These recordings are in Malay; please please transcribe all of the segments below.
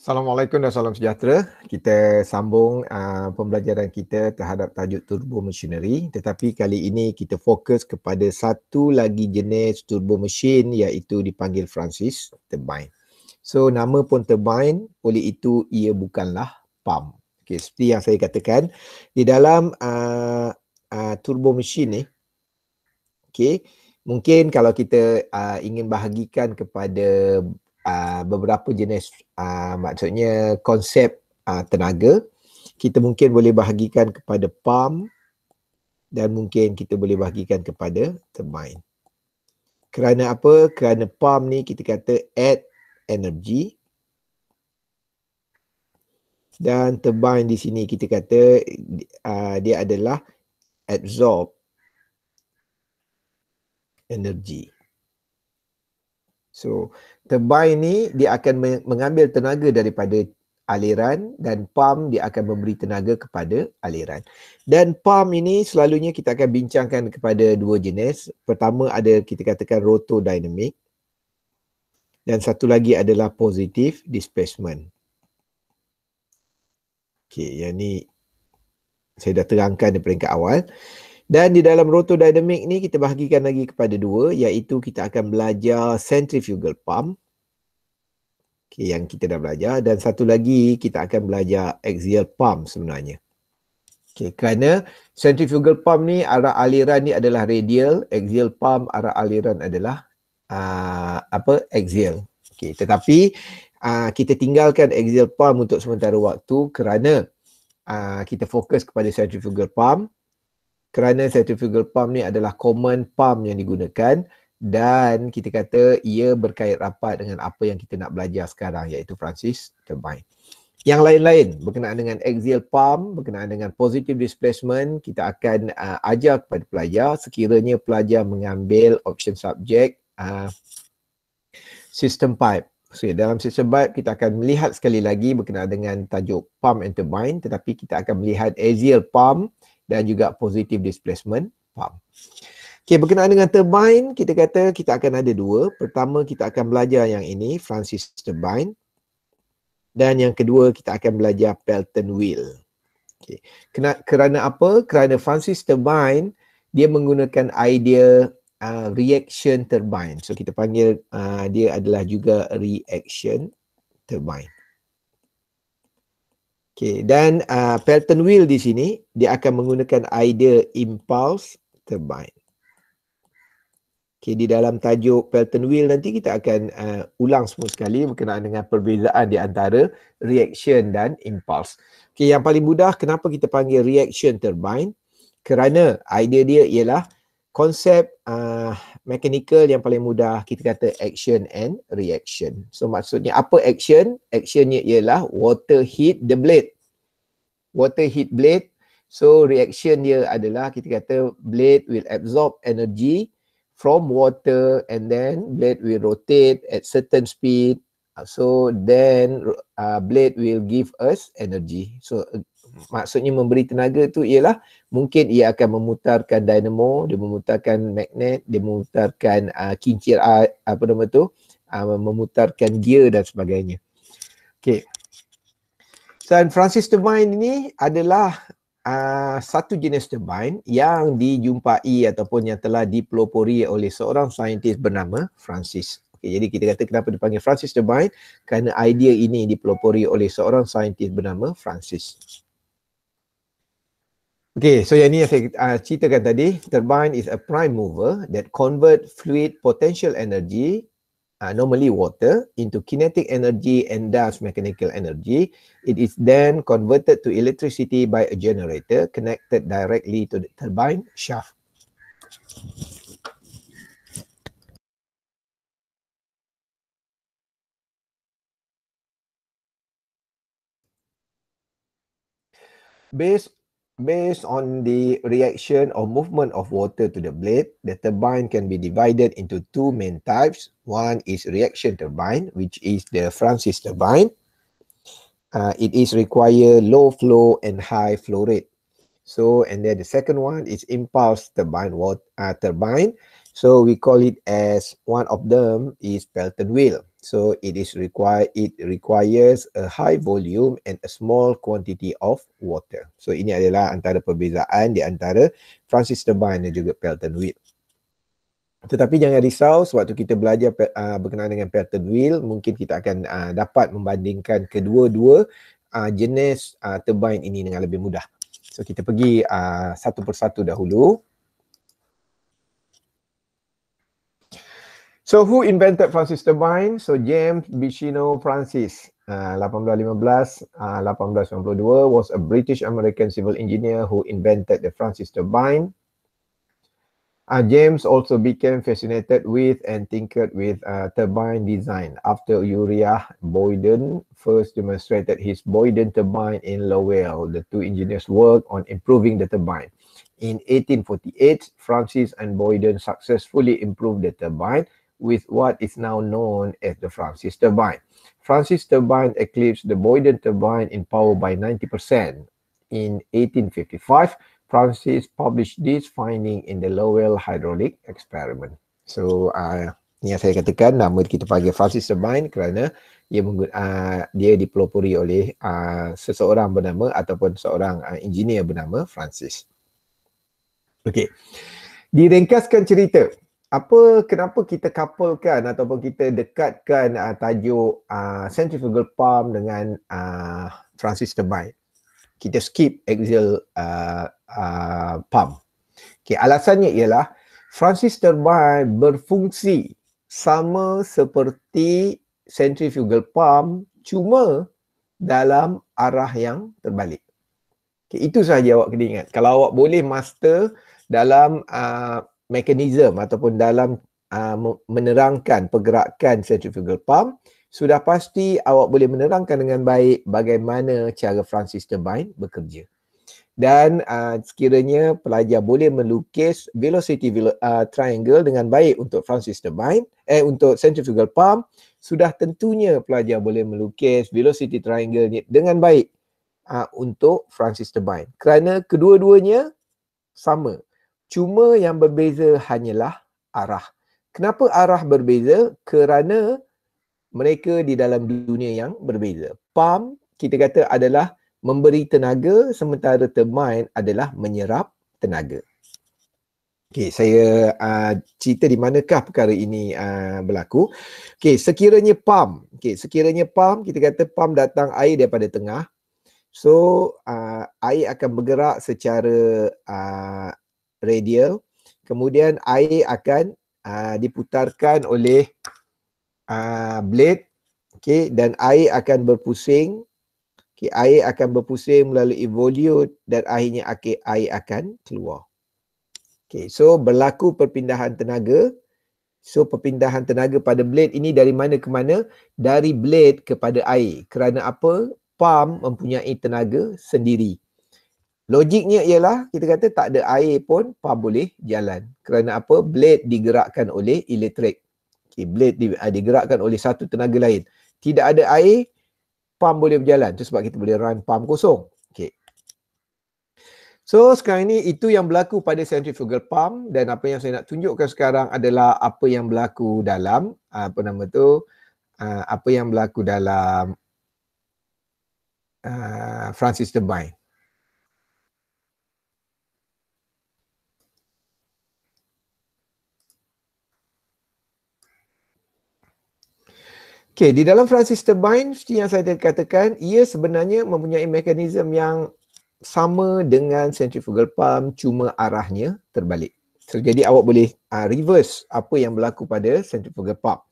Assalamualaikum dan salam sejahtera. Kita sambung uh, pembelajaran kita terhadap tajuk turbo machinery tetapi kali ini kita fokus kepada satu lagi jenis turbo machine iaitu dipanggil Francis turbine. So nama pun turbine oleh itu ia bukanlah pump. Okay, seperti yang saya katakan di dalam uh, uh, turbo machine ni okay, mungkin kalau kita uh, ingin bahagikan kepada Ah, beberapa jenis uh, maksudnya konsep uh, tenaga kita mungkin boleh bahagikan kepada pump dan mungkin kita boleh bahagikan kepada turbine. Kerana apa? Kerana pump ni kita kata add energy dan turbine di sini kita kata uh, dia adalah absorb energy. So turbine ni dia akan mengambil tenaga daripada aliran dan pump dia akan memberi tenaga kepada aliran. Dan pump ini selalunya kita akan bincangkan kepada dua jenis. Pertama ada kita katakan rotodynamic dan satu lagi adalah positif displacement. Okey, yang ni saya dah terangkan di peringkat awal. Dan di dalam rotodynamic ni kita bahagikan lagi kepada dua iaitu kita akan belajar centrifugal pump okay, yang kita dah belajar dan satu lagi kita akan belajar axial pump sebenarnya. Okay, kerana centrifugal pump ni arah aliran ni adalah radial, axial pump arah aliran adalah uh, apa axial. Okay, tetapi uh, kita tinggalkan axial pump untuk sementara waktu kerana uh, kita fokus kepada centrifugal pump kerana centrifugal pump ni adalah common pump yang digunakan dan kita kata ia berkait rapat dengan apa yang kita nak belajar sekarang iaitu Francis turbine. Yang lain-lain berkenaan dengan axial pump, berkenaan dengan positive displacement, kita akan uh, ajar kepada pelajar sekiranya pelajar mengambil option subject uh, system pipe. So dalam sistem pipe kita akan melihat sekali lagi berkenaan dengan tajuk pump and turbine tetapi kita akan melihat axial pump dan juga positive displacement pump. Okey, berkenaan dengan turbine, kita kata kita akan ada dua. Pertama, kita akan belajar yang ini, Francis turbine. Dan yang kedua, kita akan belajar Pelton wheel. Okay. Kena, kerana apa? Kerana Francis turbine, dia menggunakan idea uh, reaction turbine. So, kita panggil uh, dia adalah juga reaction turbine. Okay, dan uh, Felton Wheel di sini, dia akan menggunakan idea impulse turbine. Okay, di dalam tajuk Pelton Wheel nanti kita akan uh, ulang semua sekali berkenaan dengan perbezaan di antara reaction dan impulse. Okay, yang paling mudah kenapa kita panggil reaction turbine? Kerana idea dia ialah konsep uh, mechanical yang paling mudah kita kata action and reaction. So maksudnya apa action? Actionnya ialah water hit the blade. Water hit blade. So reaction dia adalah kita kata blade will absorb energy from water and then blade will rotate at certain speed. So then uh, blade will give us energy. So maksudnya memberi tenaga tu ialah mungkin ia akan memutarkan dinamo, dia memutarkan magnet, dia memutarkan uh, kincir uh, apa nama tu, uh, memutarkan gear dan sebagainya. Okay. Dan Francis turbine ini adalah uh, satu jenis turbine yang dijumpai ataupun yang telah dipelopori oleh seorang saintis bernama Francis. Okay, jadi kita kata kenapa dipanggil Francis turbine kerana idea ini dipelopori oleh seorang saintis bernama Francis. Okay, so yang ni saya uh, ceritakan tadi, turbine is a prime mover that convert fluid potential energy, uh, normally water, into kinetic energy and thus mechanical energy. It is then converted to electricity by a generator connected directly to the turbine shaft. Based Based on the reaction or movement of water to the blade, the turbine can be divided into two main types. One is reaction turbine, which is the Francis turbine. Uh, it is require low flow and high flow rate. So, and then the second one is impulse turbine, water, uh, turbine. So we call it as one of them is Pelton wheel. So it is require it requires a high volume and a small quantity of water. So ini adalah antara perbezaan di antara Francis turbine dan juga Pelton wheel. Tetapi jangan risau sebab kita belajar uh, berkenaan dengan Pelton wheel mungkin kita akan uh, dapat membandingkan kedua-dua uh, jenis uh, turbine ini dengan lebih mudah. So kita pergi uh, satu persatu dahulu. So who invented Francis Turbine? So James Bichino Francis, uh, 1815, uh, 1892 was a British-American civil engineer who invented the Francis Turbine. Uh, James also became fascinated with and tinkered with uh, turbine design after Uriah Boyden first demonstrated his Boyden turbine in Lowell. The two engineers worked on improving the turbine. In 1848, Francis and Boyden successfully improved the turbine with what is now known as the Francis turbine. Francis turbine eclipsed the Boyden turbine in power by 90%. In 1855, Francis published this finding in the Lowell Hydraulic Experiment. So, uh, yang saya katakan, nama kita panggil Francis turbine kerana ia, uh, dia dipelopori oleh uh, seseorang bernama ataupun seorang uh, engineer bernama Francis. Okey. Direngkaskan cerita, apa kenapa kita couplekan ataupun kita dekatkan uh, tajuk uh, centrifugal pump dengan uh, ah, transistor bike kita skip axial uh, uh, pump okay, alasannya ialah Francis bike berfungsi sama seperti centrifugal pump cuma dalam arah yang terbalik okay, itu sahaja awak kena ingat kalau awak boleh master dalam uh, mekanisme ataupun dalam uh, menerangkan pergerakan centrifugal pump sudah pasti awak boleh menerangkan dengan baik bagaimana cara Francis turbine bekerja dan uh, sekiranya pelajar boleh melukis velocity velo- uh, triangle dengan baik untuk Francis turbine eh untuk centrifugal pump sudah tentunya pelajar boleh melukis velocity triangle dengan baik uh, untuk Francis turbine kerana kedua-duanya sama Cuma yang berbeza hanyalah arah. Kenapa arah berbeza? Kerana mereka di dalam dunia yang berbeza. Pump kita kata adalah memberi tenaga sementara termine adalah menyerap tenaga. Okey, saya uh, cerita di manakah perkara ini uh, berlaku. Okey, sekiranya pump, okey, sekiranya pump kita kata pump datang air daripada tengah. So, uh, air akan bergerak secara uh, radial. Kemudian air akan uh, diputarkan oleh uh, blade. Okay, dan air akan berpusing. Okay, air akan berpusing melalui volute dan akhirnya akhir air akan keluar. Okay, so berlaku perpindahan tenaga. So perpindahan tenaga pada blade ini dari mana ke mana? Dari blade kepada air. Kerana apa? Pump mempunyai tenaga sendiri. Logiknya ialah kita kata tak ada air pun pa boleh jalan. Kerana apa? Blade digerakkan oleh elektrik. Okay, blade di, uh, digerakkan oleh satu tenaga lain. Tidak ada air, pam boleh berjalan. Itu sebab kita boleh run pam kosong. Okay. So sekarang ini itu yang berlaku pada centrifugal pump dan apa yang saya nak tunjukkan sekarang adalah apa yang berlaku dalam apa nama tu eh, apa yang berlaku dalam uh, Francis turbine. Okey, di dalam Francis turbine seperti yang saya katakan, ia sebenarnya mempunyai mekanisme yang sama dengan centrifugal pump cuma arahnya terbalik. So, jadi awak boleh uh, reverse apa yang berlaku pada centrifugal pump.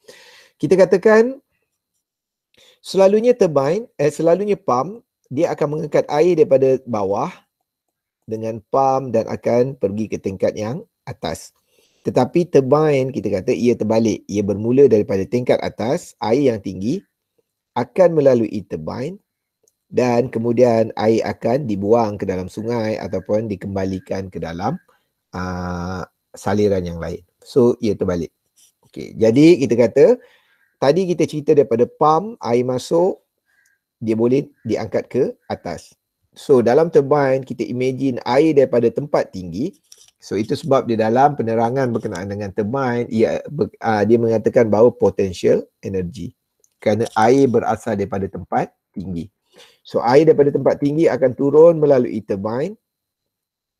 Kita katakan selalunya turbine, eh, selalunya pump dia akan mengangkat air daripada bawah dengan pump dan akan pergi ke tingkat yang atas. Tetapi turbine kita kata ia terbalik. Ia bermula daripada tingkat atas, air yang tinggi akan melalui turbine dan kemudian air akan dibuang ke dalam sungai ataupun dikembalikan ke dalam uh, saliran yang lain. So ia terbalik. Okay. Jadi kita kata tadi kita cerita daripada pam air masuk dia boleh diangkat ke atas. So dalam turbine kita imagine air daripada tempat tinggi So itu sebab di dalam penerangan berkenaan dengan termite ia ber, uh, dia mengatakan bahawa potential energy kerana air berasal daripada tempat tinggi. So air daripada tempat tinggi akan turun melalui termite.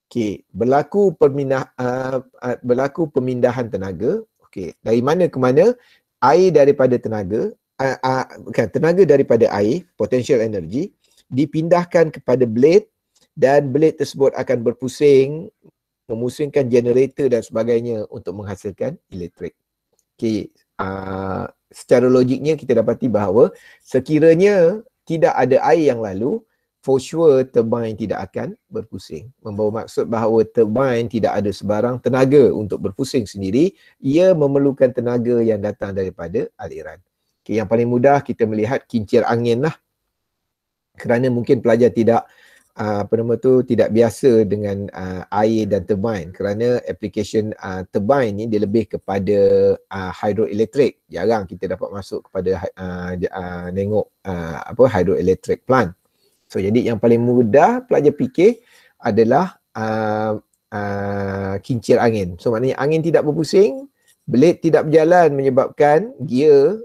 Okey, berlaku perminah, uh, uh, berlaku pemindahan tenaga. Okey, dari mana ke mana? Air daripada tenaga uh, uh, bukan tenaga daripada air, potential energy dipindahkan kepada blade dan blade tersebut akan berpusing memusingkan generator dan sebagainya untuk menghasilkan elektrik. Okey, uh, ah, secara logiknya kita dapati bahawa sekiranya tidak ada air yang lalu, for sure turbine tidak akan berpusing. Membawa maksud bahawa turbine tidak ada sebarang tenaga untuk berpusing sendiri, ia memerlukan tenaga yang datang daripada aliran. Okey, yang paling mudah kita melihat kincir angin lah. Kerana mungkin pelajar tidak Ah, apa nama tu tidak biasa dengan uh, air dan turbine kerana application uh, turbine ni dia lebih kepada uh, hydroelectric jarang kita dapat masuk kepada uh, uh, nengok uh, apa hydroelectric plant so jadi yang paling mudah pelajar fikir adalah uh, uh, kincir angin so maknanya angin tidak berpusing blade tidak berjalan menyebabkan gear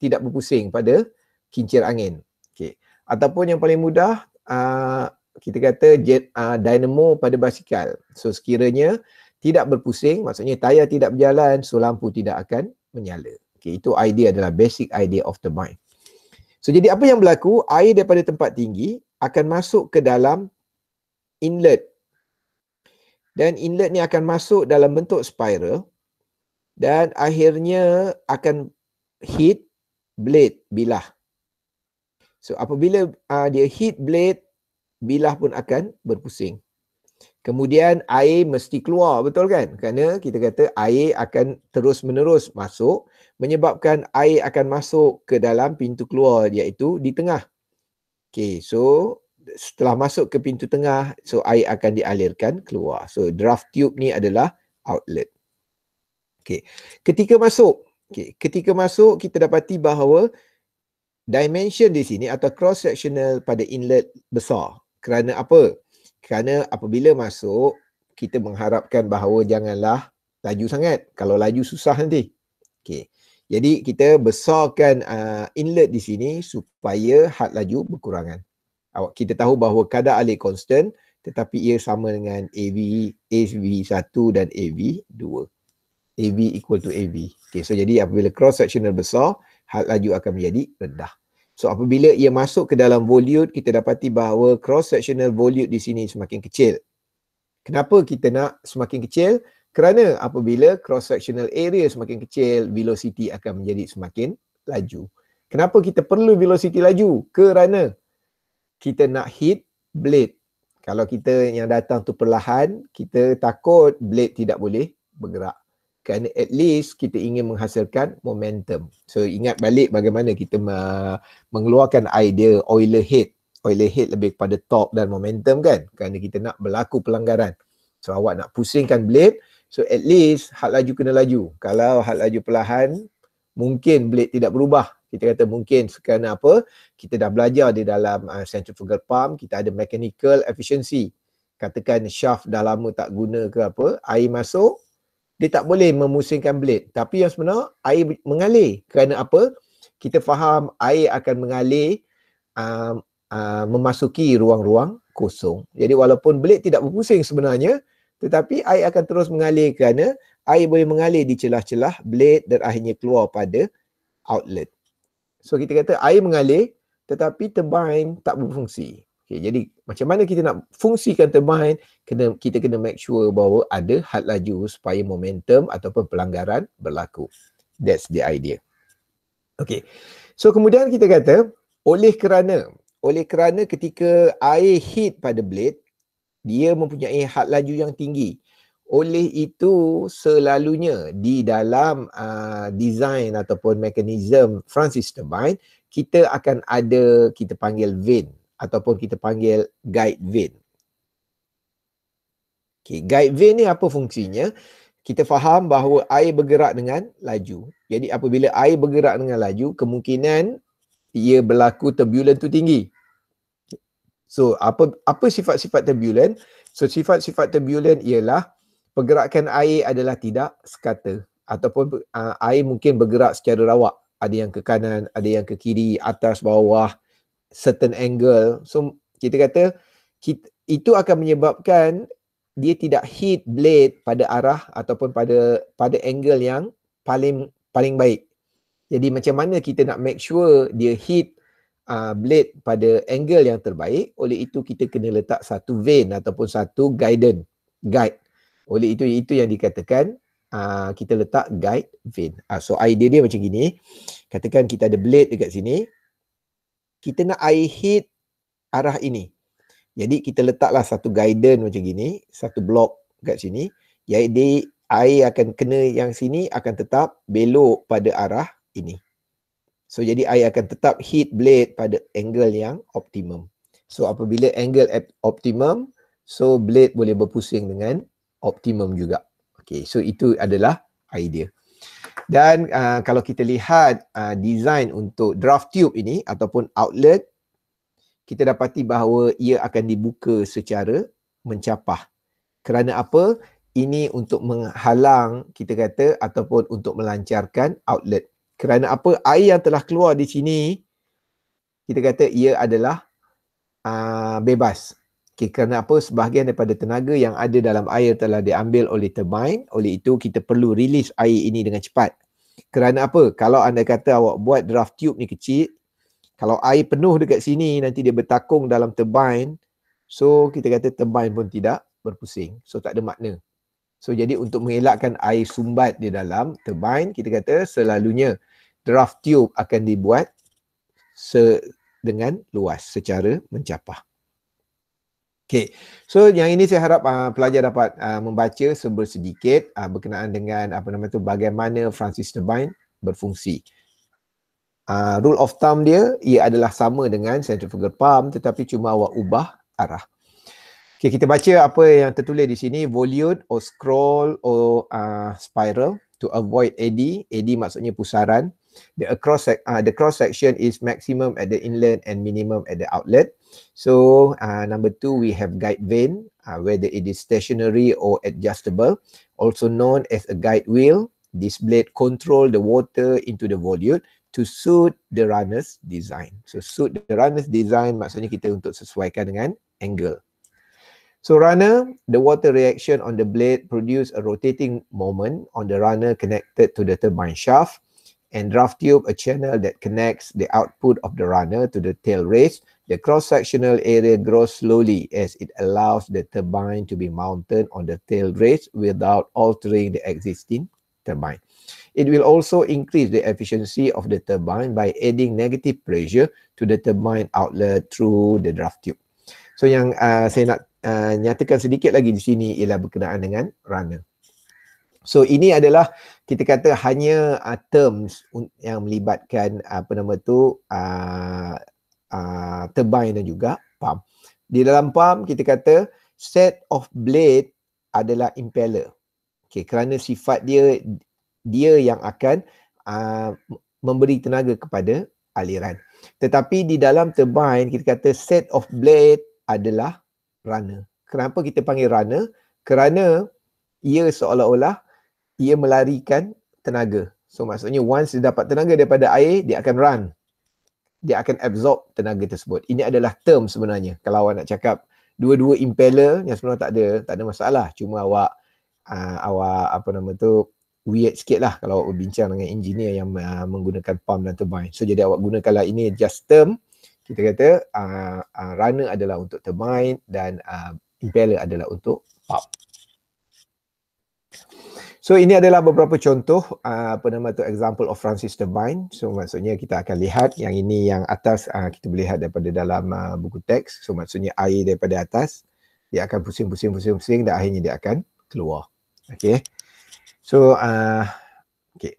tidak berpusing pada kincir angin okey ataupun yang paling mudah uh, kita kata jet, uh, ah, dynamo pada basikal. So sekiranya tidak berpusing, maksudnya tayar tidak berjalan, so lampu tidak akan menyala. Okay, itu idea adalah basic idea of the mind. So jadi apa yang berlaku, air daripada tempat tinggi akan masuk ke dalam inlet. Dan inlet ni akan masuk dalam bentuk spiral dan akhirnya akan hit blade bilah. So apabila uh, dia hit blade bilah pun akan berpusing. Kemudian air mesti keluar, betul kan? Kerana kita kata air akan terus-menerus masuk menyebabkan air akan masuk ke dalam pintu keluar iaitu di tengah. Okay, so setelah masuk ke pintu tengah, so air akan dialirkan keluar. So draft tube ni adalah outlet. Okay, ketika masuk, okay, ketika masuk kita dapati bahawa dimension di sini atau cross-sectional pada inlet besar. Kerana apa? Kerana apabila masuk, kita mengharapkan bahawa janganlah laju sangat. Kalau laju susah nanti. Okay. Jadi kita besarkan uh, inlet di sini supaya had laju berkurangan. Awak kita tahu bahawa kadar alir constant tetapi ia sama dengan AV AV1 dan AV2. AV equal to AV. Okay, so jadi apabila cross sectional besar, had laju akan menjadi rendah. So apabila ia masuk ke dalam volute, kita dapati bahawa cross-sectional volute di sini semakin kecil. Kenapa kita nak semakin kecil? Kerana apabila cross-sectional area semakin kecil, velocity akan menjadi semakin laju. Kenapa kita perlu velocity laju? Kerana kita nak hit blade. Kalau kita yang datang tu perlahan, kita takut blade tidak boleh bergerak kerana at least kita ingin menghasilkan momentum. So ingat balik bagaimana kita mengeluarkan idea Euler head. Euler head lebih kepada top dan momentum kan? Kerana kita nak berlaku pelanggaran. So awak nak pusingkan blade. So at least had laju kena laju. Kalau had laju perlahan, mungkin blade tidak berubah. Kita kata mungkin kerana apa? Kita dah belajar di dalam uh, centrifugal pump, kita ada mechanical efficiency. Katakan shaft dah lama tak guna ke apa, air masuk, dia tak boleh memusingkan blade tapi yang sebenarnya air mengalir kerana apa kita faham air akan mengalir um, uh, memasuki ruang-ruang kosong jadi walaupun blade tidak memusing sebenarnya tetapi air akan terus mengalir kerana air boleh mengalir di celah-celah blade dan akhirnya keluar pada outlet so kita kata air mengalir tetapi turbine tak berfungsi okay, jadi macam mana kita nak fungsikan turbine kena kita kena make sure bahawa ada had laju supaya momentum ataupun pelanggaran berlaku that's the idea okey so kemudian kita kata oleh kerana oleh kerana ketika air hit pada blade dia mempunyai had laju yang tinggi oleh itu selalunya di dalam uh, design ataupun mekanisme Francis turbine kita akan ada kita panggil vane ataupun kita panggil guide vein. Okay, guide vein ni apa fungsinya? Kita faham bahawa air bergerak dengan laju. Jadi apabila air bergerak dengan laju, kemungkinan ia berlaku turbulent tu tinggi. So apa apa sifat-sifat turbulent? So sifat-sifat turbulent ialah pergerakan air adalah tidak sekata ataupun uh, air mungkin bergerak secara rawak. Ada yang ke kanan, ada yang ke kiri, atas, bawah, certain angle. So kita kata kita, itu akan menyebabkan dia tidak hit blade pada arah ataupun pada pada angle yang paling paling baik. Jadi macam mana kita nak make sure dia hit uh, blade pada angle yang terbaik? Oleh itu kita kena letak satu vein ataupun satu guidance guide. Oleh itu itu yang dikatakan uh, kita letak guide vein. Uh, so idea dia macam gini. Katakan kita ada blade dekat sini, kita nak I hit arah ini. Jadi kita letaklah satu guidance macam gini, satu blok kat sini. Jadi air akan kena yang sini akan tetap belok pada arah ini. So jadi air akan tetap hit blade pada angle yang optimum. So apabila angle optimum, so blade boleh berpusing dengan optimum juga. Okay, so itu adalah idea. Dan uh, kalau kita lihat uh, design untuk draft tube ini ataupun outlet, kita dapati bahawa ia akan dibuka secara mencapah. Kerana apa? Ini untuk menghalang kita kata ataupun untuk melancarkan outlet. Kerana apa? Air yang telah keluar di sini, kita kata ia adalah uh, bebas. Okay, kerana apa? Sebahagian daripada tenaga yang ada dalam air telah diambil oleh turbine. Oleh itu, kita perlu release air ini dengan cepat. Kerana apa? Kalau anda kata awak buat draft tube ni kecil, kalau air penuh dekat sini, nanti dia bertakung dalam turbine. So, kita kata turbine pun tidak berpusing. So, tak ada makna. So, jadi untuk mengelakkan air sumbat di dalam turbine, kita kata selalunya draft tube akan dibuat se dengan luas secara mencapah. Okay, so yang ini saya harap uh, pelajar dapat uh, membaca sebesar sedikit uh, ah, berkenaan dengan apa nama tu bagaimana Francis Turbine berfungsi. Uh, rule of thumb dia ia adalah sama dengan centrifugal pump tetapi cuma awak ubah arah. Okay, kita baca apa yang tertulis di sini volute or scroll or uh, spiral to avoid eddy. Eddy maksudnya pusaran. The cross uh, the cross section is maximum at the inlet and minimum at the outlet. So uh, number two, we have guide vane, uh, whether it is stationary or adjustable, also known as a guide wheel. This blade control the water into the volute to suit the runner's design. So suit the runner's design maksudnya kita untuk sesuaikan dengan angle. So runner, the water reaction on the blade produce a rotating moment on the runner connected to the turbine shaft. and draft tube, a channel that connects the output of the runner to the tail race, the cross-sectional area grows slowly as it allows the turbine to be mounted on the tail race without altering the existing turbine. It will also increase the efficiency of the turbine by adding negative pressure to the turbine outlet through the draft tube. So yang uh, saya nak uh, nyatakan sedikit lagi di sini ialah berkenaan dengan runner. So ini adalah kita kata hanya uh, terms yang melibatkan uh, apa nama tu uh, uh, turbine dan juga pump. Di dalam pump kita kata set of blade adalah impeller. Okay, kerana sifat dia dia yang akan uh, memberi tenaga kepada aliran. Tetapi di dalam turbine kita kata set of blade adalah runner. Kenapa kita panggil runner? Kerana ia seolah-olah ia melarikan tenaga. So maksudnya once dia dapat tenaga daripada air, dia akan run. Dia akan absorb tenaga tersebut. Ini adalah term sebenarnya. Kalau awak nak cakap dua-dua impeller yang sebenarnya tak ada, tak ada masalah. Cuma awak uh, awak apa nama tu weird sikit lah kalau awak berbincang dengan engineer yang uh, menggunakan pump dan turbine. So jadi awak gunakanlah ini just term. Kita kata uh, uh, runner adalah untuk turbine dan uh, impeller adalah untuk pump. So ini adalah beberapa contoh uh, apa nama tu example of Francis Devine. So maksudnya kita akan lihat yang ini yang atas uh, kita boleh lihat daripada dalam uh, buku teks. So maksudnya air daripada atas dia akan pusing-pusing-pusing-pusing dan akhirnya dia akan keluar. Okay. So uh, okay.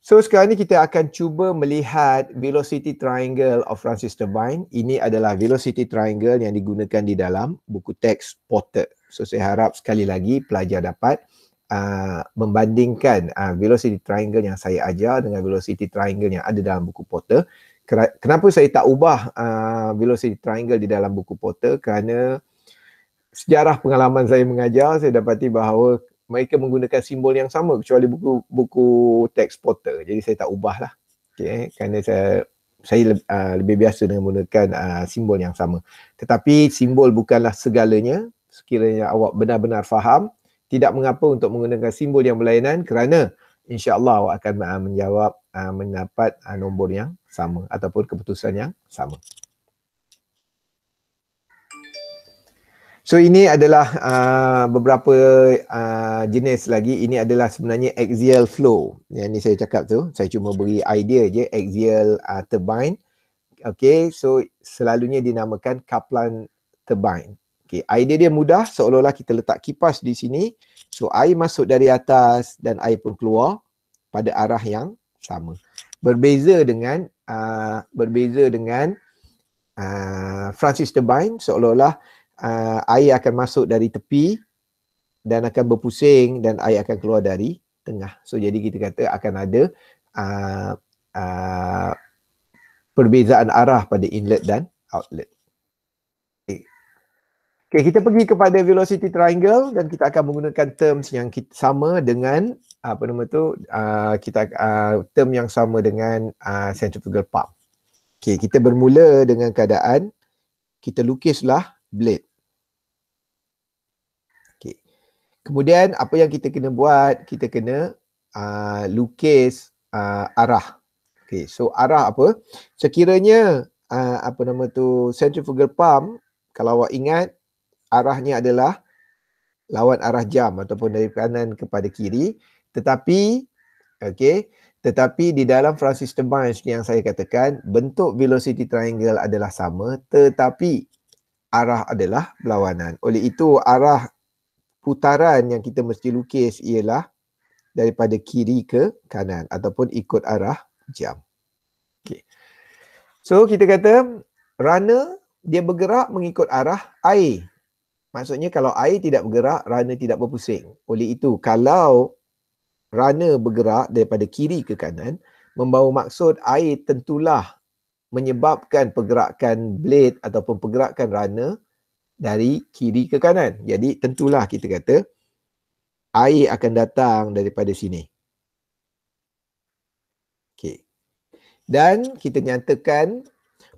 So sekarang ni kita akan cuba melihat velocity triangle of Francis Devine. Ini adalah velocity triangle yang digunakan di dalam buku teks Potter. So saya harap sekali lagi pelajar dapat Uh, membandingkan uh, velocity triangle yang saya ajar dengan velocity triangle yang ada dalam buku Porter. Kenapa saya tak ubah uh, velocity triangle di dalam buku Porter? Kerana sejarah pengalaman saya mengajar, saya dapati bahawa mereka menggunakan simbol yang sama kecuali buku buku teks Porter. Jadi saya tak ubahlah. Okey, eh? kerana saya saya uh, lebih biasa dengan menggunakan uh, simbol yang sama. Tetapi simbol bukanlah segalanya. Sekiranya awak benar-benar faham, tidak mengapa untuk menggunakan simbol yang berlainan kerana insyaallah awak akan uh, menjawab uh, mendapat uh, nombor yang sama ataupun keputusan yang sama So ini adalah uh, beberapa uh, jenis lagi. Ini adalah sebenarnya axial flow. Yang ni saya cakap tu. Saya cuma beri idea je axial uh, turbine. Okay, so selalunya dinamakan Kaplan turbine. Okay, idea dia mudah seolah-olah kita letak kipas di sini. So air masuk dari atas dan air pun keluar pada arah yang sama. Berbeza dengan uh, berbeza dengan uh, Francis turbine seolah-olah uh, air akan masuk dari tepi dan akan berpusing dan air akan keluar dari tengah. So jadi kita kata akan ada uh, uh, perbezaan arah pada inlet dan outlet. Okay, kita pergi kepada velocity triangle dan kita akan menggunakan terms yang kita, sama dengan apa nama tu uh, kita uh, term yang sama dengan uh, centrifugal pump. Okay, kita bermula dengan keadaan kita lukislah blade. Okay. Kemudian apa yang kita kena buat? Kita kena uh, lukis uh, arah. Okay, so arah apa? Sekiranya uh, apa nama tu centrifugal pump kalau awak ingat arahnya adalah lawan arah jam ataupun dari kanan kepada kiri tetapi okey tetapi di dalam front system bias yang saya katakan bentuk velocity triangle adalah sama tetapi arah adalah berlawanan oleh itu arah putaran yang kita mesti lukis ialah daripada kiri ke kanan ataupun ikut arah jam okey so kita kata runner dia bergerak mengikut arah air Maksudnya kalau air tidak bergerak, runner tidak berpusing. Oleh itu, kalau runner bergerak daripada kiri ke kanan, membawa maksud air tentulah menyebabkan pergerakan blade ataupun pergerakan runner dari kiri ke kanan. Jadi tentulah kita kata air akan datang daripada sini. Okay, Dan kita nyatakan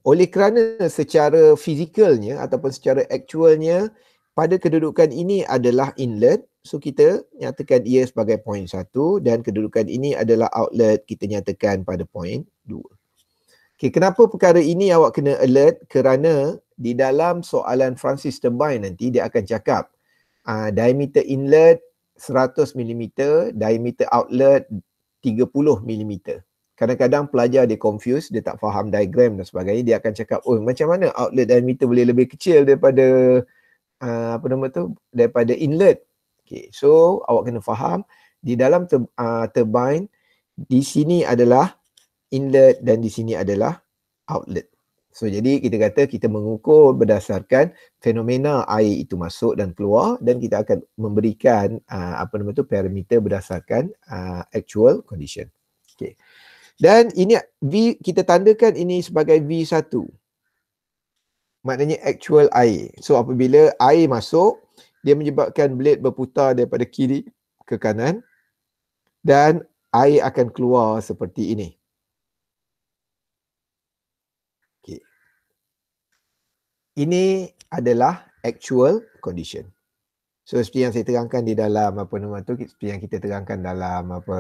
oleh kerana secara fizikalnya ataupun secara actualnya pada kedudukan ini adalah inlet so kita nyatakan ia sebagai point satu dan kedudukan ini adalah outlet kita nyatakan pada point dua. Okay, kenapa perkara ini awak kena alert? Kerana di dalam soalan Francis Turbine nanti dia akan cakap uh, diameter inlet 100 mm, diameter outlet 30 mm. Kadang-kadang pelajar dia confused, dia tak faham diagram dan sebagainya, dia akan cakap, "Oh, macam mana outlet diameter boleh lebih kecil daripada uh, apa nama tu daripada inlet. Okay. So awak kena faham di dalam ter, uh, turbine di sini adalah inlet dan di sini adalah outlet. So jadi kita kata kita mengukur berdasarkan fenomena air itu masuk dan keluar dan kita akan memberikan uh, apa nama tu parameter berdasarkan uh, actual condition. Okay. Dan ini V kita tandakan ini sebagai V1 maknanya actual air. So apabila air masuk, dia menyebabkan blade berputar daripada kiri ke kanan dan air akan keluar seperti ini. Okay. Ini adalah actual condition. So seperti yang saya terangkan di dalam apa nama tu, seperti yang kita terangkan dalam apa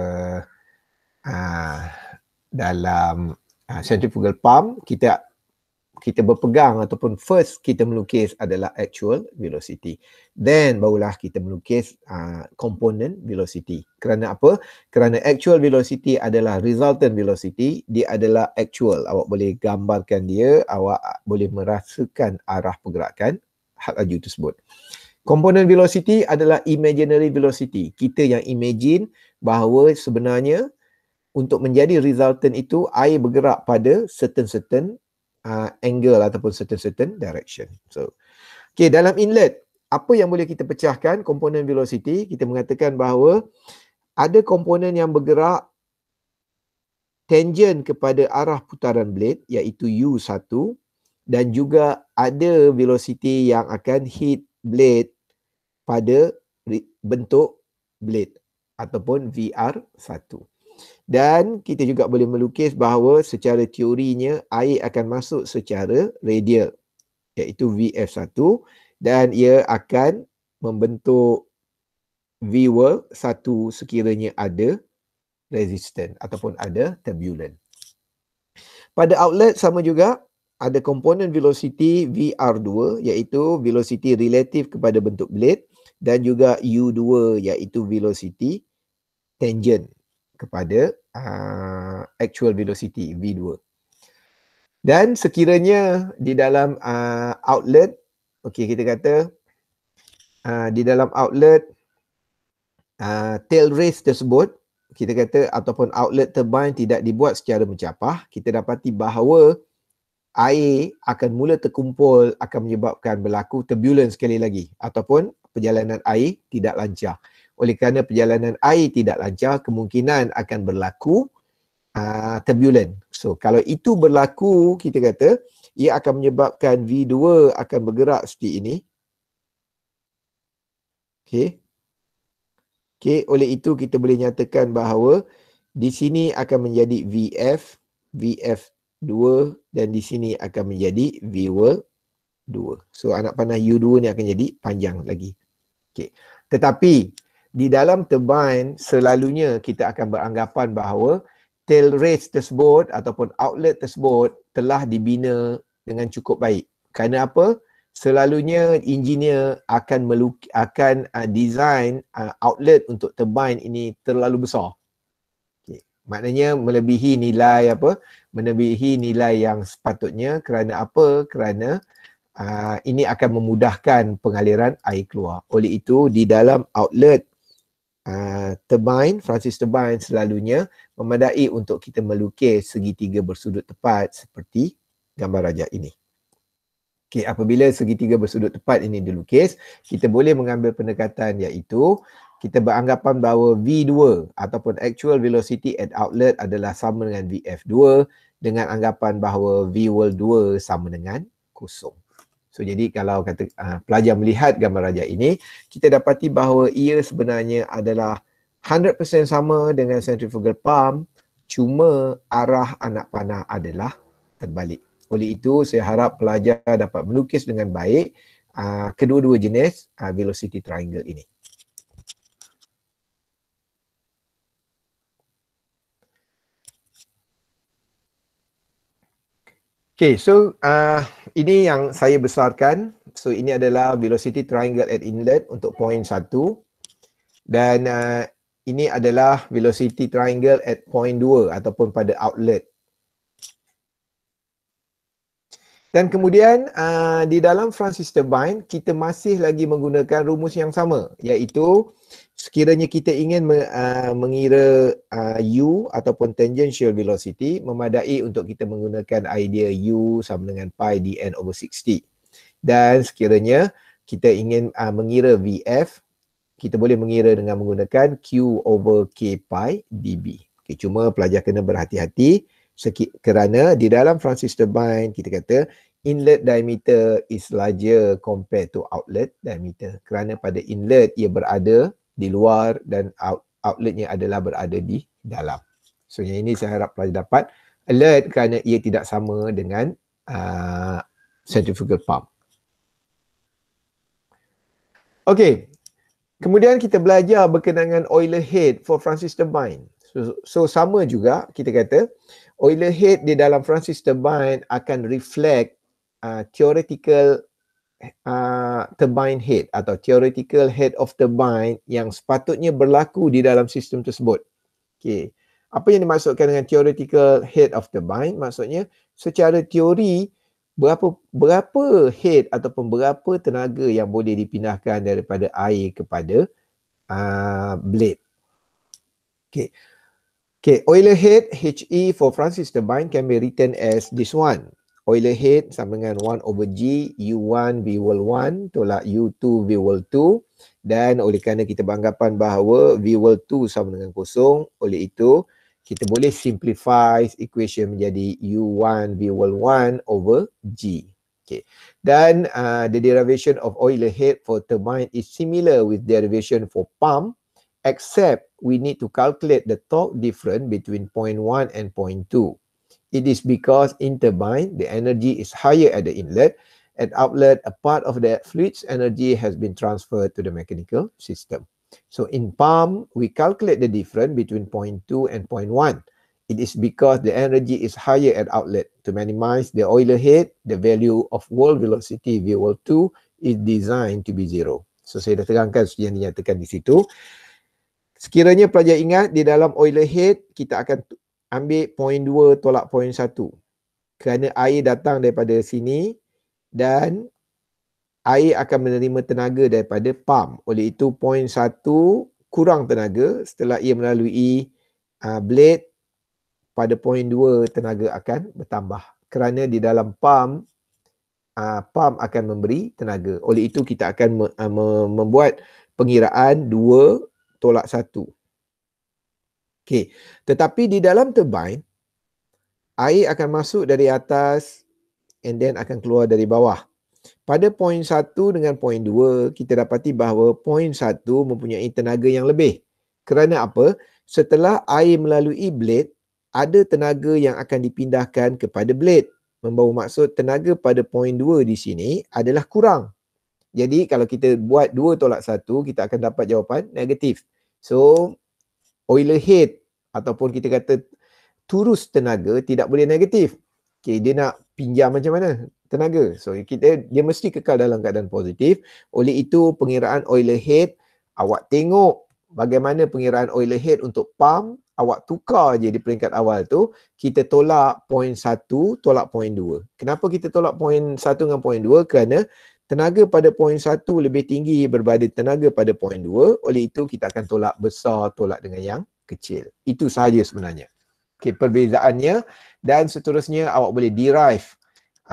aa, ah, dalam aa, ah, centrifugal pump, kita kita berpegang ataupun first kita melukis adalah actual velocity. Then barulah kita melukis komponen ah, uh, velocity. Kerana apa? Kerana actual velocity adalah resultant velocity, dia adalah actual. Awak boleh gambarkan dia, awak boleh merasakan arah pergerakan hak laju tersebut. Komponen velocity adalah imaginary velocity. Kita yang imagine bahawa sebenarnya untuk menjadi resultant itu air bergerak pada certain-certain uh, angle ataupun certain certain direction. So, okay dalam inlet apa yang boleh kita pecahkan komponen velocity kita mengatakan bahawa ada komponen yang bergerak tangent kepada arah putaran blade iaitu U1 dan juga ada velocity yang akan hit blade pada bentuk blade ataupun VR1. Dan kita juga boleh melukis bahawa secara teorinya air akan masuk secara radial iaitu VF1 dan ia akan membentuk V world satu sekiranya ada resistant ataupun ada turbulent. Pada outlet sama juga ada komponen velocity VR2 iaitu velocity relatif kepada bentuk blade dan juga U2 iaitu velocity tangent kepada uh, actual velocity V2. Dan sekiranya di dalam uh, outlet, okey kita kata uh, di dalam outlet uh, tail race tersebut, kita kata ataupun outlet turbine tidak dibuat secara mencapah, kita dapati bahawa air akan mula terkumpul akan menyebabkan berlaku turbulence sekali lagi ataupun perjalanan air tidak lancar. Oleh kerana perjalanan air tidak lancar, kemungkinan akan berlaku uh, turbulent. So kalau itu berlaku, kita kata ia akan menyebabkan V2 akan bergerak seperti ini. Okay. Okay, oleh itu kita boleh nyatakan bahawa di sini akan menjadi VF, VF2 dan di sini akan menjadi V2. So anak panah U2 ni akan jadi panjang lagi. Okay. Tetapi di dalam turbine selalunya kita akan beranggapan bahawa tail race tersebut ataupun outlet tersebut telah dibina dengan cukup baik. Kerana apa? Selalunya engineer akan meluk, akan uh, design uh, outlet untuk turbine ini terlalu besar. Okay. Maknanya melebihi nilai apa? Melebihi nilai yang sepatutnya kerana apa? Kerana uh, ini akan memudahkan pengaliran air keluar. Oleh itu di dalam outlet uh, ah, turbine, Francis turbine selalunya memadai untuk kita melukis segitiga bersudut tepat seperti gambar rajah ini. Okey, apabila segitiga bersudut tepat ini dilukis, kita boleh mengambil pendekatan iaitu kita beranggapan bahawa V2 ataupun actual velocity at outlet adalah sama dengan VF2 dengan anggapan bahawa V world 2 sama dengan kosong. So jadi kalau kata uh, pelajar melihat gambar raja ini, kita dapati bahawa ia sebenarnya adalah 100% sama dengan centrifugal pump, cuma arah anak panah adalah terbalik. Oleh itu saya harap pelajar dapat melukis dengan baik uh, kedua-dua jenis uh, velocity triangle ini. Okay, so uh, ini yang saya besarkan. So ini adalah velocity triangle at inlet untuk point satu. Dan uh, ini adalah velocity triangle at point dua ataupun pada outlet. Dan kemudian uh, di dalam Francis turbine, kita masih lagi menggunakan rumus yang sama iaitu sekiranya kita ingin uh, mengira uh, u ataupun tangential velocity memadai untuk kita menggunakan idea u sama dengan pi dn over 60 dan sekiranya kita ingin uh, mengira vf kita boleh mengira dengan menggunakan q over k pi db okay, cuma pelajar kena berhati-hati kerana di dalam Francis Turbine kita kata inlet diameter is larger compared to outlet diameter kerana pada inlet ia berada di luar dan out, outletnya adalah berada di dalam. So yang ini saya harap pelajar dapat alert kerana ia tidak sama dengan uh, centrifugal pump. Okay, kemudian kita belajar berkenaan Euler head for Francis turbine. So, so sama juga kita kata Euler head di dalam Francis turbine akan reflect uh, theoretical uh, turbine head atau theoretical head of turbine yang sepatutnya berlaku di dalam sistem tersebut. Okay. Apa yang dimaksudkan dengan theoretical head of turbine? Maksudnya secara teori berapa berapa head ataupun berapa tenaga yang boleh dipindahkan daripada air kepada uh, blade. Okay. Okay, Euler head HE for Francis turbine can be written as this one. Euler head sama dengan 1 over G U1 V1 tolak U2 V2 dan oleh kerana kita beranggapan bahawa V2 sama dengan kosong oleh itu kita boleh simplify equation menjadi U1 V1 over G. Okay. Dan uh, the derivation of Euler head for turbine is similar with derivation for pump except we need to calculate the torque difference between point 1 and point 2. It is because in turbine, the energy is higher at the inlet. At outlet, a part of that fluid's energy has been transferred to the mechanical system. So in pump, we calculate the difference between 0.2 and 0.1. It is because the energy is higher at outlet. To minimize the Euler head, the value of wall velocity V2 is designed to be zero. So saya dah terangkan yang dinyatakan di situ. Sekiranya pelajar ingat, di dalam Euler head, kita akan ambil point 2 tolak point 1 kerana air datang daripada sini dan air akan menerima tenaga daripada pam oleh itu point 1 kurang tenaga setelah ia melalui uh, blade pada point 2 tenaga akan bertambah kerana di dalam pam uh, pam akan memberi tenaga oleh itu kita akan me- uh, membuat pengiraan 2 tolak 1 Okey. Tetapi di dalam turbine air akan masuk dari atas and then akan keluar dari bawah. Pada poin 1 dengan poin 2 kita dapati bahawa poin 1 mempunyai tenaga yang lebih. Kerana apa? Setelah air melalui blade ada tenaga yang akan dipindahkan kepada blade. Membawa maksud tenaga pada poin 2 di sini adalah kurang. Jadi kalau kita buat 2 tolak 1 kita akan dapat jawapan negatif. So Oil head ataupun kita kata turus tenaga tidak boleh negatif. Okay, dia nak pinjam macam mana tenaga. So kita dia mesti kekal dalam keadaan positif. Oleh itu pengiraan oil head awak tengok bagaimana pengiraan oil head untuk pump awak tukar je di peringkat awal tu kita tolak point 1 tolak point 2. Kenapa kita tolak point 1 dengan point 2? Kerana tenaga pada poin satu lebih tinggi berbanding tenaga pada poin dua. oleh itu kita akan tolak besar tolak dengan yang kecil itu sahaja sebenarnya okey perbezaannya dan seterusnya awak boleh derive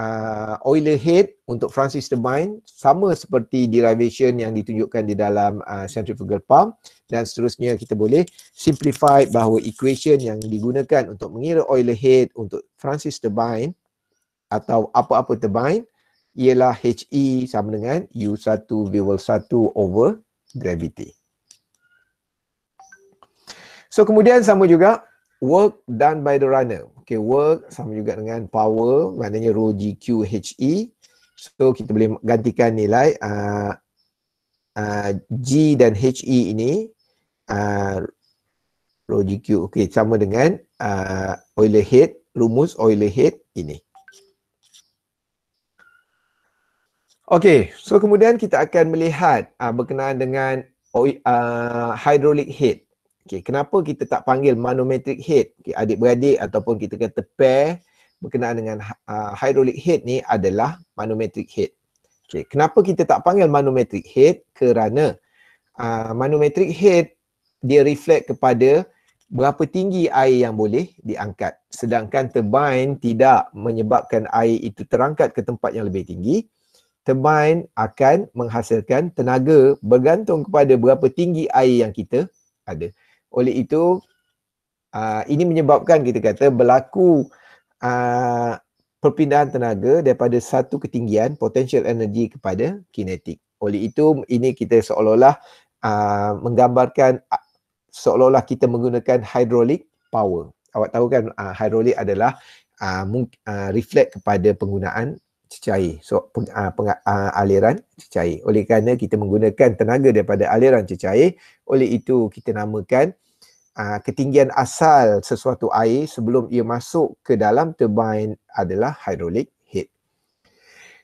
uh, Euler head untuk Francis turbine sama seperti derivation yang ditunjukkan di dalam uh, centrifugal pump dan seterusnya kita boleh simplify bahawa equation yang digunakan untuk mengira Euler head untuk Francis turbine atau apa-apa turbine ialah HE sama dengan U1 V1 over gravity. So kemudian sama juga work done by the runner. Okay, work sama juga dengan power, maknanya rho g GQ HE. So kita boleh gantikan nilai uh, uh, G dan HE ini uh, rho q. Okay, sama dengan uh, Euler head, rumus Euler head ini. Okey, so kemudian kita akan melihat uh, berkenaan dengan uh, hydraulic head. Okey, kenapa kita tak panggil manometric head? Okey, adik-beradik ataupun kita kata pair berkenaan dengan uh, hydraulic head ni adalah manometric head. Okey, kenapa kita tak panggil manometric head? Kerana uh, manometric head dia reflect kepada berapa tinggi air yang boleh diangkat. Sedangkan turbine tidak menyebabkan air itu terangkat ke tempat yang lebih tinggi turbine akan menghasilkan tenaga bergantung kepada berapa tinggi air yang kita ada. Oleh itu uh, ini menyebabkan kita kata berlaku uh, perpindahan tenaga daripada satu ketinggian potential energy kepada kinetik. Oleh itu ini kita seolah-olah uh, menggambarkan seolah-olah kita menggunakan hydraulic power. Awak tahu kan uh, hydraulic adalah uh, uh, reflect kepada penggunaan cecair. So peng, uh, peng, uh, aliran cecair. Oleh kerana kita menggunakan tenaga daripada aliran cecair, oleh itu kita namakan uh, ketinggian asal sesuatu air sebelum ia masuk ke dalam turbine adalah hydraulic head.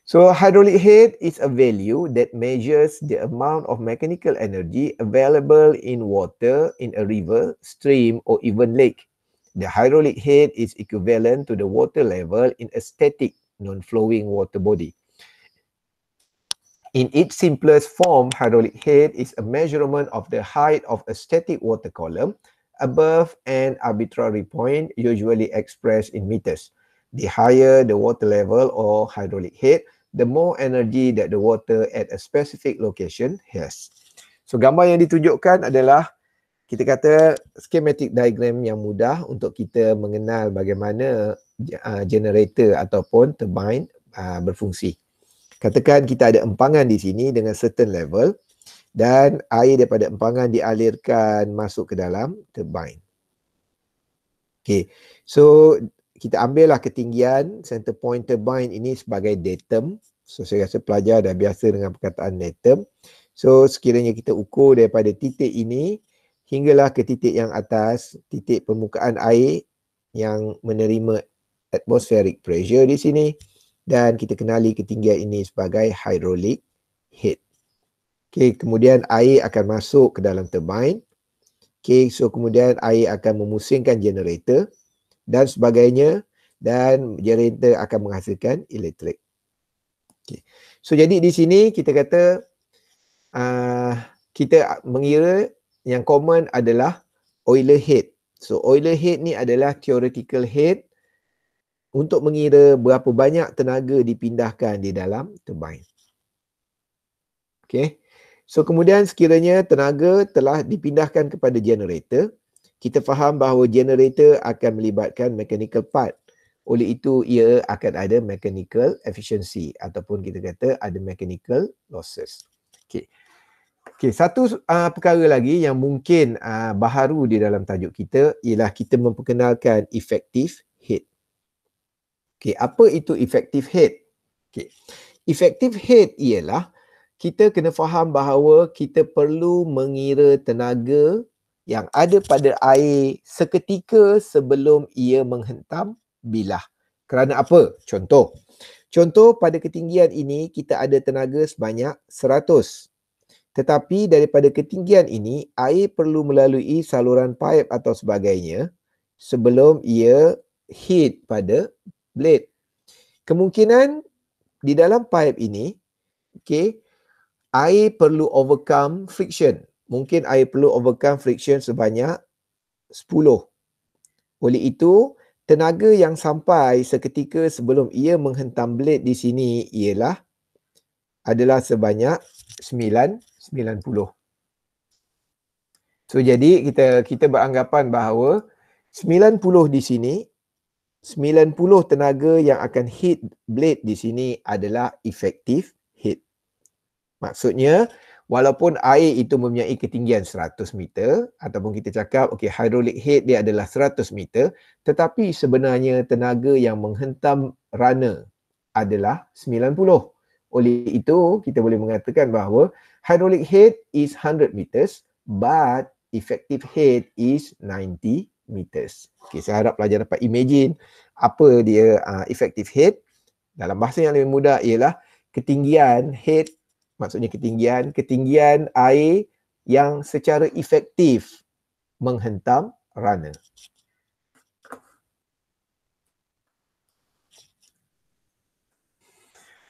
So hydraulic head is a value that measures the amount of mechanical energy available in water in a river, stream or even lake. The hydraulic head is equivalent to the water level in a static non-flowing water body. In its simplest form, hydraulic head is a measurement of the height of a static water column above an arbitrary point, usually expressed in meters. The higher the water level or hydraulic head, the more energy that the water at a specific location has. So, gambar yang ditunjukkan adalah kita kata schematic diagram yang mudah untuk kita mengenal bagaimana Ah, generator ataupun turbine uh, berfungsi. Katakan kita ada empangan di sini dengan certain level dan air daripada empangan dialirkan masuk ke dalam turbine. Okay, so kita ambillah ketinggian center point turbine ini sebagai datum. So saya rasa pelajar dah biasa dengan perkataan datum. So sekiranya kita ukur daripada titik ini hinggalah ke titik yang atas, titik permukaan air yang menerima atmospheric pressure di sini dan kita kenali ketinggian ini sebagai hydraulic head. Okey, kemudian air akan masuk ke dalam turbine. Okey, so kemudian air akan memusingkan generator dan sebagainya dan generator akan menghasilkan elektrik. Okey. So jadi di sini kita kata uh, kita mengira yang common adalah Euler head. So Euler head ni adalah theoretical head untuk mengira berapa banyak tenaga dipindahkan di dalam turbine. Okey. So kemudian sekiranya tenaga telah dipindahkan kepada generator, kita faham bahawa generator akan melibatkan mechanical part. Oleh itu ia akan ada mechanical efficiency ataupun kita kata ada mechanical losses. Okey. Okey, satu uh, perkara lagi yang mungkin uh, baharu di dalam tajuk kita ialah kita memperkenalkan effective heat. Okay, apa itu effective head? Okay, Effective head ialah kita kena faham bahawa kita perlu mengira tenaga yang ada pada air seketika sebelum ia menghentam bilah. Kerana apa? Contoh. Contoh pada ketinggian ini kita ada tenaga sebanyak 100. Tetapi daripada ketinggian ini air perlu melalui saluran pipe atau sebagainya sebelum ia hit pada blade. Kemungkinan di dalam pipe ini, okay, air perlu overcome friction. Mungkin air perlu overcome friction sebanyak 10. Oleh itu, tenaga yang sampai seketika sebelum ia menghentam blade di sini ialah adalah sebanyak 990. So jadi kita kita beranggapan bahawa 90 di sini 90 tenaga yang akan hit blade di sini adalah efektif hit. Maksudnya walaupun air itu mempunyai ketinggian 100 meter ataupun kita cakap okay hydraulic hit dia adalah 100 meter tetapi sebenarnya tenaga yang menghentam runner adalah 90. Oleh itu kita boleh mengatakan bahawa hydraulic hit is 100 meters but effective hit is 90 meters. Okay, saya harap pelajar dapat imagine apa dia uh, effective head. Dalam bahasa yang lebih mudah ialah ketinggian head, maksudnya ketinggian, ketinggian air yang secara efektif menghentam runner.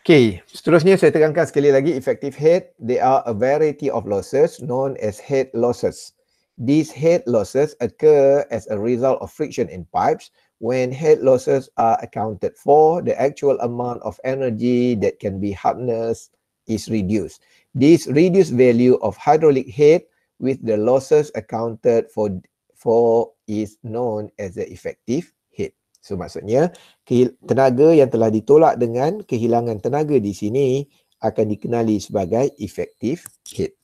Okay, seterusnya saya tekankan sekali lagi effective head. There are a variety of losses known as head losses. These head losses occur as a result of friction in pipes. When head losses are accounted for, the actual amount of energy that can be harnessed is reduced. This reduced value of hydraulic head with the losses accounted for for is known as the effective head. So maksudnya tenaga yang telah ditolak dengan kehilangan tenaga di sini akan dikenali sebagai effective head.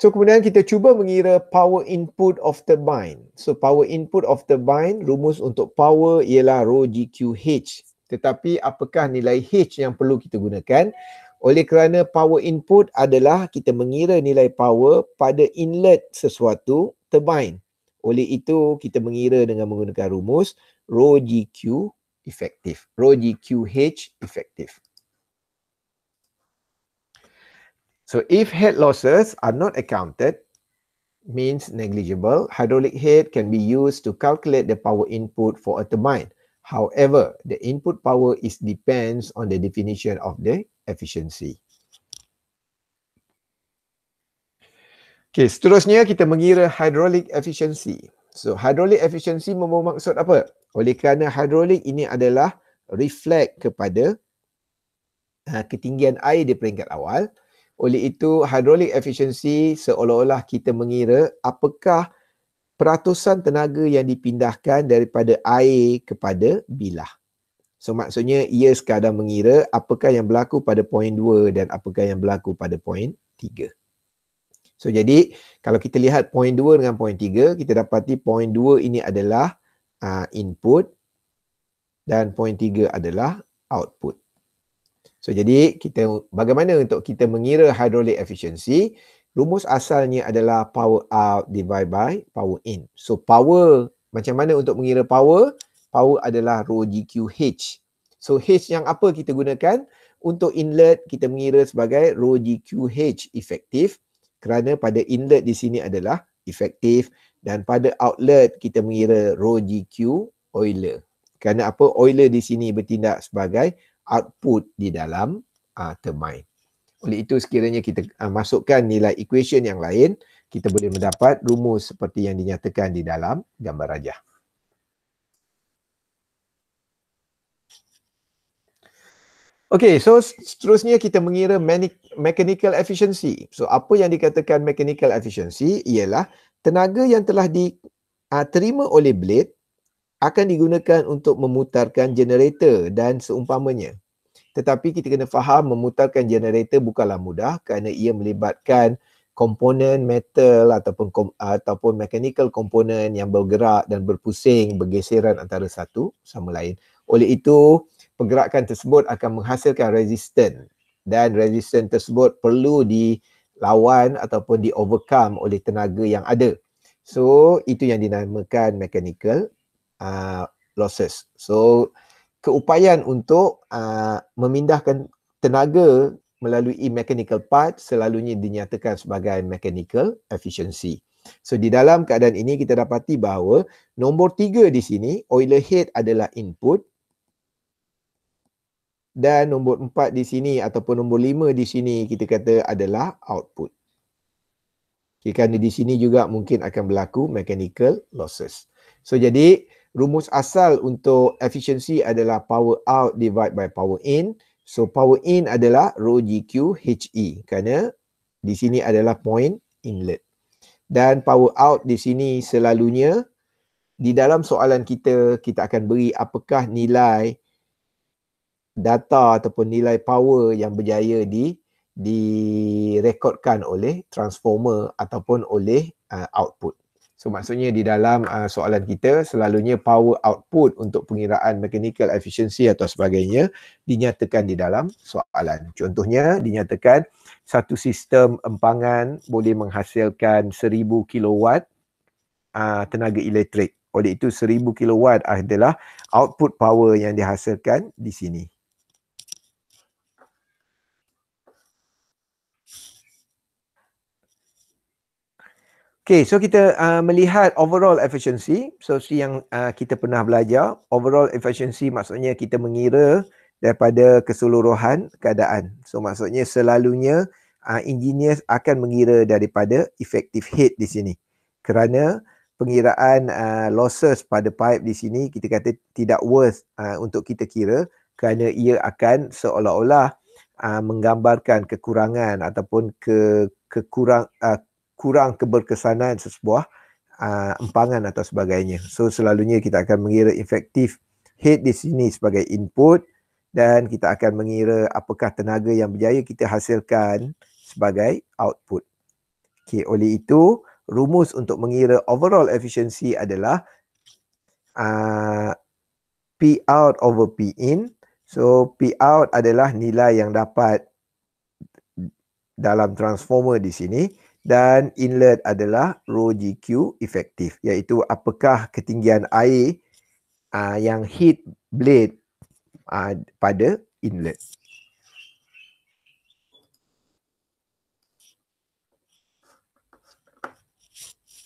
So kemudian kita cuba mengira power input of turbine. So power input of turbine, rumus untuk power ialah rho GQH. Tetapi apakah nilai H yang perlu kita gunakan? Oleh kerana power input adalah kita mengira nilai power pada inlet sesuatu turbine. Oleh itu kita mengira dengan menggunakan rumus rho GQ efektif. Rho GQH efektif. So if head losses are not accounted, means negligible, hydraulic head can be used to calculate the power input for a turbine. However, the input power is depends on the definition of the efficiency. Okay, seterusnya kita mengira hydraulic efficiency. So, hydraulic efficiency memang maksud apa? Oleh kerana hydraulic ini adalah reflect kepada uh, ketinggian air di peringkat awal. Oleh itu, hydraulic efficiency seolah-olah kita mengira apakah peratusan tenaga yang dipindahkan daripada air kepada bilah. So maksudnya ia sekadar mengira apakah yang berlaku pada poin 2 dan apakah yang berlaku pada poin 3. So jadi kalau kita lihat poin 2 dengan poin 3, kita dapati poin 2 ini adalah uh, input dan poin 3 adalah output. So jadi kita bagaimana untuk kita mengira hydraulic efficiency? Rumus asalnya adalah power out divide by power in. So power macam mana untuk mengira power? Power adalah rho GQH. So H yang apa kita gunakan? Untuk inlet kita mengira sebagai rho GQH efektif kerana pada inlet di sini adalah efektif dan pada outlet kita mengira rho GQ Euler. Kerana apa? Euler di sini bertindak sebagai output di dalam uh, termain. Oleh itu sekiranya kita uh, masukkan nilai equation yang lain, kita boleh mendapat rumus seperti yang dinyatakan di dalam gambar rajah. Okay, so seterusnya kita mengira mechanical efficiency. So apa yang dikatakan mechanical efficiency ialah tenaga yang telah diterima ah, uh, oleh blade akan digunakan untuk memutarkan generator dan seumpamanya. Tetapi kita kena faham memutarkan generator bukanlah mudah kerana ia melibatkan komponen metal ataupun kom, ataupun mechanical komponen yang bergerak dan berpusing bergeseran antara satu sama lain. Oleh itu, pergerakan tersebut akan menghasilkan resisten dan resisten tersebut perlu dilawan ataupun di overcome oleh tenaga yang ada. So, itu yang dinamakan mechanical uh, losses. So keupayaan untuk uh, memindahkan tenaga melalui mechanical part selalunya dinyatakan sebagai mechanical efficiency. So di dalam keadaan ini kita dapati bahawa nombor tiga di sini Euler head adalah input dan nombor empat di sini ataupun nombor lima di sini kita kata adalah output. Okay, kerana di sini juga mungkin akan berlaku mechanical losses. So jadi rumus asal untuk efficiency adalah power out divide by power in. So power in adalah rho GQ HE kerana di sini adalah point inlet. Dan power out di sini selalunya di dalam soalan kita, kita akan beri apakah nilai data ataupun nilai power yang berjaya di direkodkan oleh transformer ataupun oleh uh, output. So maksudnya di dalam uh, soalan kita selalunya power output untuk pengiraan mechanical efficiency atau sebagainya dinyatakan di dalam soalan. Contohnya dinyatakan satu sistem empangan boleh menghasilkan seribu kilowatt uh, tenaga elektrik. Oleh itu seribu kilowatt adalah output power yang dihasilkan di sini. Okay, so kita uh, melihat overall efficiency. So, si yang uh, kita pernah belajar, overall efficiency maksudnya kita mengira daripada keseluruhan keadaan. So, maksudnya selalunya uh, engineers akan mengira daripada effective heat di sini. Kerana pengiraan uh, losses pada pipe di sini kita kata tidak worth uh, untuk kita kira kerana ia akan seolah-olah uh, menggambarkan kekurangan ataupun ke, kekurang, uh, kurang keberkesanan sesebuah uh, empangan atau sebagainya. So selalunya kita akan mengira efektif head di sini sebagai input dan kita akan mengira apakah tenaga yang berjaya kita hasilkan sebagai output. Okey, oleh itu rumus untuk mengira overall efficiency adalah uh, P out over P in. So P out adalah nilai yang dapat dalam transformer di sini dan inlet adalah rho GQ efektif iaitu apakah ketinggian air uh, yang heat blade uh, pada inlet.